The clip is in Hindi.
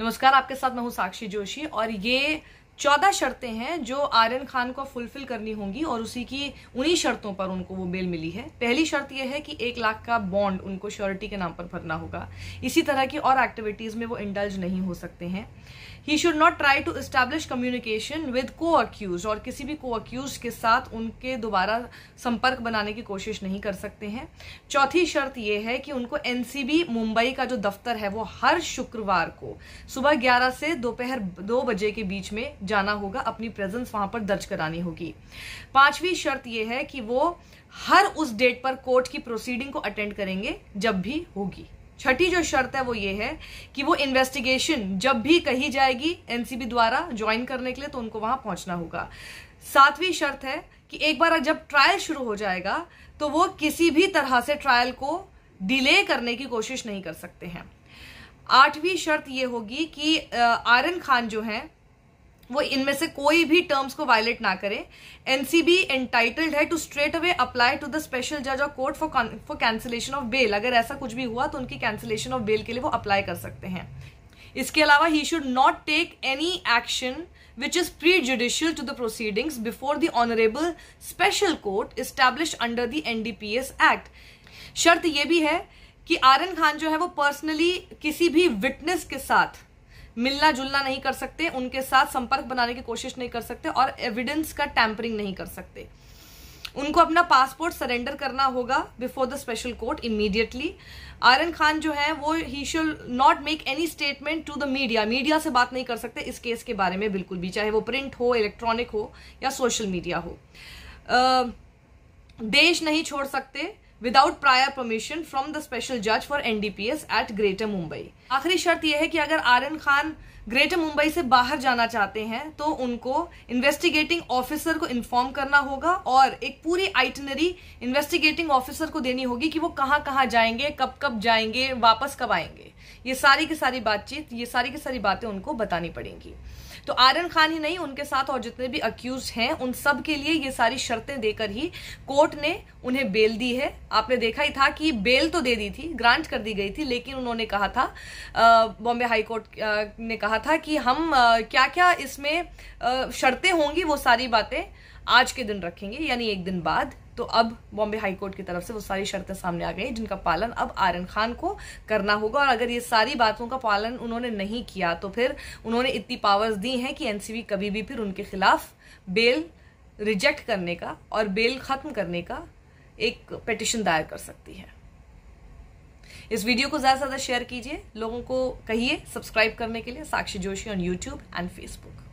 नमस्कार आपके साथ मैं हूँ साक्षी जोशी और ये चौदह शर्तें हैं जो आर्यन खान को फुलफिल करनी होंगी और उसी की उन्हीं शर्तों पर उनको वो बेल मिली है पहली शर्त यह है कि एक लाख का बॉन्ड उनको श्योरिटी के नाम पर भरना होगा इसी तरह की और एक्टिविटीज़ में वो इंडल्ज नहीं हो सकते हैं he should not try to establish communication with co-accused और किसी भी को अक्यूज के साथ उनके दोबारा संपर्क बनाने की कोशिश नहीं कर सकते हैं चौथी शर्त यह है कि उनको एन मुंबई का जो दफ्तर है वो हर शुक्रवार को सुबह ग्यारह से दोपहर दो बजे के बीच में जाना होगा अपनी प्रेजेंस वहां पर दर्ज करानी होगी पांचवी शर्त यह है कि वो हर उस डेट पर कोर्ट की प्रोसीडिंग को अटेंड करेंगे जब भी होगी छठी जो शर्त है वो ये है कि वो इन्वेस्टिगेशन जब भी कही जाएगी एनसीबी द्वारा ज्वाइन करने के लिए तो उनको वहां पहुंचना होगा सातवीं शर्त है कि एक बार जब ट्रायल शुरू हो जाएगा तो वो किसी भी तरह से ट्रायल को डिले करने की कोशिश नहीं कर सकते हैं आठवीं शर्त ये होगी कि आर्यन खान जो हैं वो इनमें से कोई भी टर्म्स को वायलेट ना करे एनसीबी एंटाइटल्ड है to straight away apply to the special जज of court for for cancellation of bail अगर ऐसा कुछ भी हुआ तो उनकी कैंसिलेशन ऑफ बेल के लिए वो अप्लाई कर सकते हैं इसके अलावा he should not take any action which is prejudicial to the proceedings before the honourable special court established under the NDPS act शर्त यह भी है कि आर्यन खान जो है वो पर्सनली किसी भी विटनेस के साथ मिलना जुलना नहीं कर सकते उनके साथ संपर्क बनाने की कोशिश नहीं कर सकते और एविडेंस का टैंपरिंग नहीं कर सकते उनको अपना पासपोर्ट सरेंडर करना होगा before the special court immediately Aryan Khan जो है वो he shall not make any statement to the media media से बात नहीं कर सकते इस केस के बारे में बिल्कुल भी चाहे वो प्रिंट हो इलेक्ट्रॉनिक हो या सोशल मीडिया हो uh, देश नहीं छोड़ सकते without prior permission from the special जज for NDPS at greater Mumbai आखिरी शर्त यह है कि अगर एन खान ग्रेटर मुंबई से बाहर जाना चाहते हैं तो उनको इन्वेस्टिगेटिंग ऑफिसर को इन्फॉर्म करना होगा और एक पूरी आइटनरी इन्वेस्टिगेटिंग ऑफिसर को देनी होगी कि वो कहाँ कहाँ जाएंगे कब कब जाएंगे वापस कब आएंगे ये सारी की सारी बातचीत ये सारी की सारी बातें उनको बतानी पड़ेंगी तो आर्यन खान ही नहीं उनके साथ और जितने भी अक्यूज हैं उन सब के लिए ये सारी शर्तें देकर ही कोर्ट ने उन्हें बेल दी है आपने देखा ही था कि बेल तो दे दी थी ग्रांट कर दी गई थी लेकिन उन्होंने कहा था बॉम्बे हाईकोर्ट ने कहा था कि हम क्या क्या इसमें शर्तें होंगी वो सारी बातें आज के दिन रखेंगे यानी एक दिन बाद तो अब बॉम्बे हाईकोर्ट की तरफ से वो सारी शर्तें सामने आ गई जिनका पालन अब आर्यन खान को करना होगा और अगर ये सारी बातों का पालन उन्होंने नहीं किया तो फिर उन्होंने इतनी पावर्स दी हैं कि एनसीबी कभी भी फिर उनके खिलाफ बेल रिजेक्ट करने का और बेल खत्म करने का एक पिटिशन दायर कर सकती है इस वीडियो को ज़्यादा से ज़्यादा शेयर कीजिए लोगों को कहिए सब्सक्राइब करने के लिए Sakshi Joshi on YouTube and Facebook